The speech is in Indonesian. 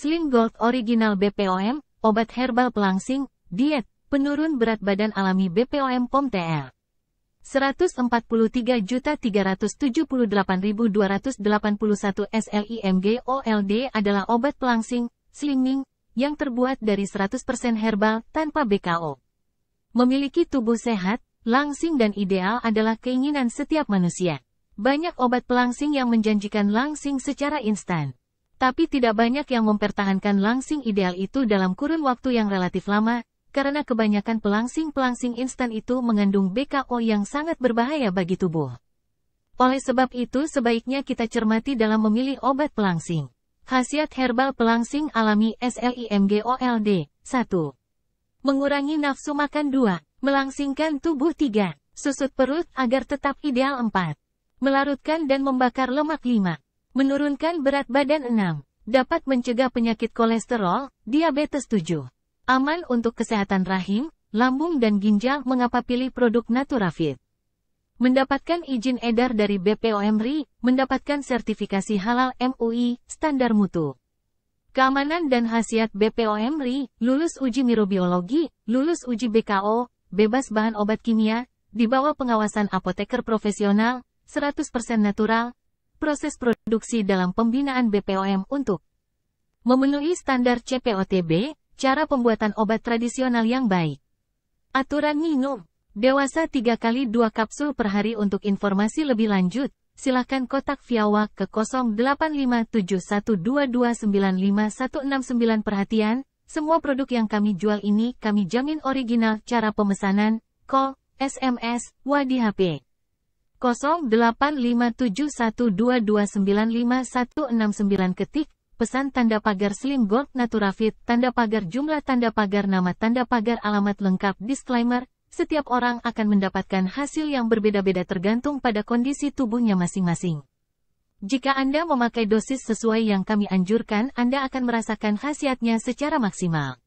Slim Gold Original BPOM, obat herbal pelangsing, diet, penurun berat badan alami BPOM POM TL. 143.378.281 SLIMG OLD adalah obat pelangsing, slimming, yang terbuat dari 100% herbal tanpa BKO. Memiliki tubuh sehat, langsing dan ideal adalah keinginan setiap manusia. Banyak obat pelangsing yang menjanjikan langsing secara instan. Tapi tidak banyak yang mempertahankan langsing ideal itu dalam kurun waktu yang relatif lama, karena kebanyakan pelangsing-pelangsing instan itu mengandung BKO yang sangat berbahaya bagi tubuh. Oleh sebab itu sebaiknya kita cermati dalam memilih obat pelangsing. Khasiat herbal pelangsing alami SLIMGOLD 1. Mengurangi nafsu makan 2. Melangsingkan tubuh 3. Susut perut agar tetap ideal 4. Melarutkan dan membakar lemak 5. Menurunkan berat badan 6. Dapat mencegah penyakit kolesterol, diabetes 7. Aman untuk kesehatan rahim, lambung dan ginjal mengapa pilih produk Naturafit. Mendapatkan izin edar dari BPOM RI, mendapatkan sertifikasi halal MUI, standar mutu. Keamanan dan khasiat BPOM RI, lulus uji mirobiologi, lulus uji BKO, bebas bahan obat kimia, di bawah pengawasan apoteker profesional, 100% natural, proses produksi dalam pembinaan BPOM untuk memenuhi standar CPOTB, cara pembuatan obat tradisional yang baik. Aturan minum, dewasa 3 kali 2 kapsul per hari untuk informasi lebih lanjut, silakan kotak Viawa ke 085712295169 perhatian, semua produk yang kami jual ini kami jamin original cara pemesanan, call, SMS, wadi HP. 085712295169 ketik, pesan tanda pagar Slim Gold Naturafit, tanda pagar jumlah tanda pagar nama tanda pagar alamat lengkap disclaimer, setiap orang akan mendapatkan hasil yang berbeda-beda tergantung pada kondisi tubuhnya masing-masing. Jika Anda memakai dosis sesuai yang kami anjurkan, Anda akan merasakan khasiatnya secara maksimal.